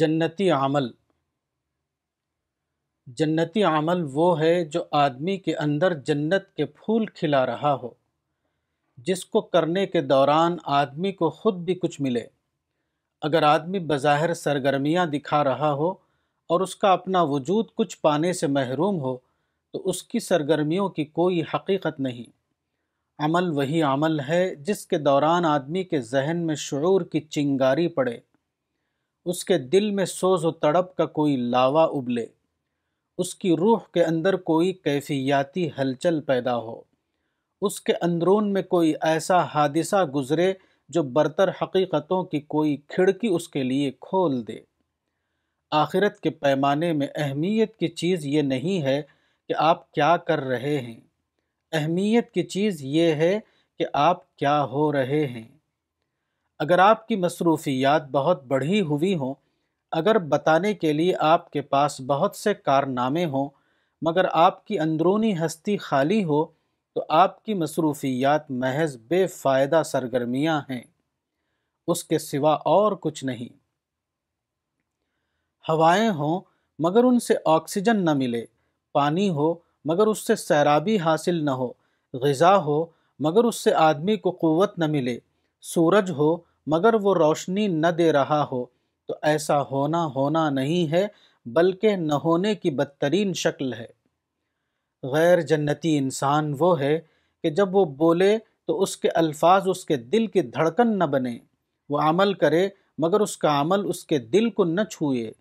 जन्नती अमल जन्नती अमल वो है जो आदमी के अंदर जन्नत के फूल खिला रहा हो जिसको करने के दौरान आदमी को ख़ुद भी कुछ मिले अगर आदमी बज़ाहिर सरगर्मियाँ दिखा रहा हो और उसका अपना वजूद कुछ पाने से महरूम हो तो उसकी सरगर्मियों की कोई हकीकत नहीं अमल वही अमल है जिसके दौरान आदमी के जहन में शुरू की चिंगारी पड़े उसके दिल में सोज व तड़प का कोई लावा उबले उसकी रूह के अंदर कोई कैफियाती हलचल पैदा हो उसके अंदरून में कोई ऐसा हादिसा गुज़रे जो बरतर हकीकतों की कोई खिड़की उसके लिए खोल दे आखिरत के पैमाने में अहमियत की चीज़ ये नहीं है कि आप क्या कर रहे हैं अहमियत की चीज़ ये है कि आप क्या हो रहे हैं अगर आपकी मसरूफियात बहुत बढ़ी हुई हों अगर बताने के लिए आपके पास बहुत से कारनामे हों मगर आपकी अंदरूनी हस्ती खाली हो तो आपकी मसरूफियात महज बेफ़ायदा सरगर्मियां हैं उसके सिवा और कुछ नहीं हवाएं हों मगर उनसे ऑक्सीजन न मिले पानी हो मगर उससे सैराबी हासिल न हो गज़ा हो मगर उससे आदमी को क़वत न मिले सूरज हो मगर वो रोशनी न दे रहा हो तो ऐसा होना होना नहीं है बल्कि न होने की बदतरीन शक्ल है गैर जन्नती इंसान वो है कि जब वो बोले तो उसके अल्फाज उसके दिल की धड़कन न बने वो अमल करे मगर उसका अमल उसके दिल को न छूए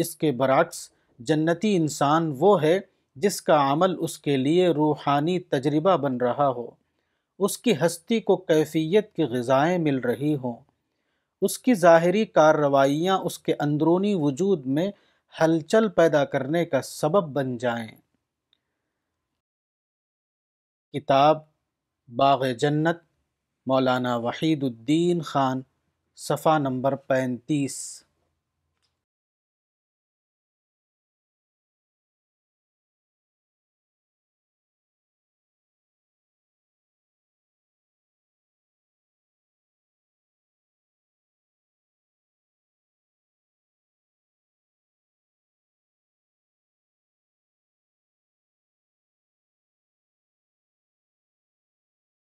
इसके बरक्स जन्नती इंसान वो है जिसका अमल उसके लिए रूहानी तजर्बा बन रहा हो उसकी हस्ती को कैफियत की गज़ाएँ मिल रही हों उसकी ज़ाहरी कार्रवाइयाँ उसके अंदरूनी वजूद में हलचल पैदा करने का सबब बन जाएं। किताब बाग जन्नत मौलाना वहीदुद्दीन ख़ान सफ़ा नंबर पैंतीस